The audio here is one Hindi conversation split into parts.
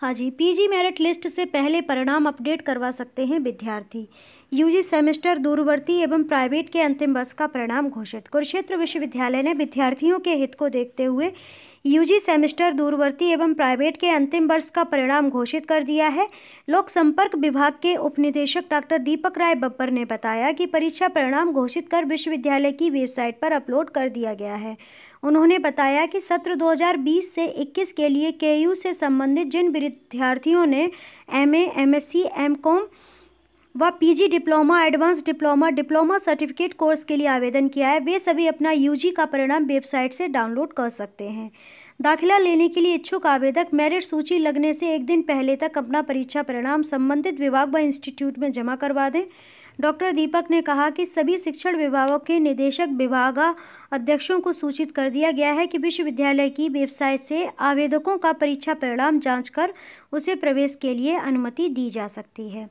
हाँ जी पीजी मेरिट लिस्ट से पहले परिणाम अपडेट करवा सकते हैं विद्यार्थी यूजी सेमेस्टर दूरवर्ती एवं प्राइवेट के अंतिम वर्ष का परिणाम घोषित कुरुक्षेत्र विश्वविद्यालय ने विद्यार्थियों के हित को देखते हुए यूजी सेमेस्टर दूरवर्ती एवं प्राइवेट के अंतिम वर्ष का परिणाम घोषित कर दिया है लोक संपर्क विभाग के उपनिदेशक डॉक्टर दीपक राय बब्बर ने बताया कि परीक्षा परिणाम घोषित कर विश्वविद्यालय की वेबसाइट पर अपलोड कर दिया गया है उन्होंने बताया कि सत्र 2020 से 21 के लिए के से संबंधित जिन विद्यार्थियों ने M A M S C M com व PG diploma advance diploma diploma certificate course के लिए आवेदन किया है वे सभी अपना यूजी का परिणाम वेबसाइट से डाउनलोड कर सकते हैं दाखिला लेने के लिए इच्छुक आवेदक मेरिट सूची लगने से एक दिन पहले तक अपना परीक्षा परिणाम संबंधित विभाग व इंस्टीट्यूट में जमा करवा दें डॉक्टर दीपक ने कहा कि सभी शिक्षण विभागों के निदेशक विभागा अध्यक्षों को सूचित कर दिया गया है कि विश्वविद्यालय की वेबसाइट से आवेदकों का परीक्षा परिणाम जांचकर कर उसे प्रवेश के लिए अनुमति दी जा सकती है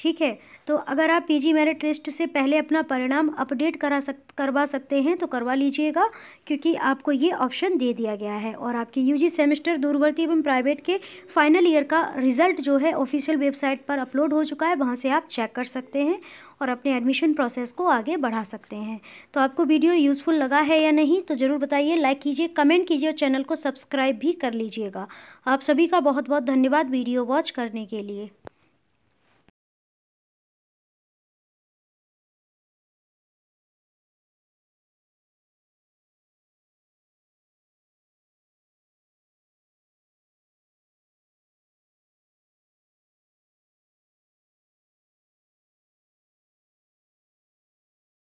ठीक है तो अगर आप पीजी मेरिट लिस्ट से पहले अपना परिणाम अपडेट करा सक करवा सकते हैं तो करवा लीजिएगा क्योंकि आपको ये ऑप्शन दे दिया गया है और आपकी यूजी सेमेस्टर दूरवर्ती एवं प्राइवेट के फाइनल ईयर का रिजल्ट जो है ऑफिशियल वेबसाइट पर अपलोड हो चुका है वहाँ से आप चेक कर सकते हैं और अपने एडमिशन प्रोसेस को आगे बढ़ा सकते हैं तो आपको वीडियो यूज़फुल लगा है या नहीं तो ज़रूर बताइए लाइक कीजिए कमेंट कीजिए और चैनल को सब्सक्राइब भी कर लीजिएगा आप सभी का बहुत बहुत धन्यवाद वीडियो वॉच करने के लिए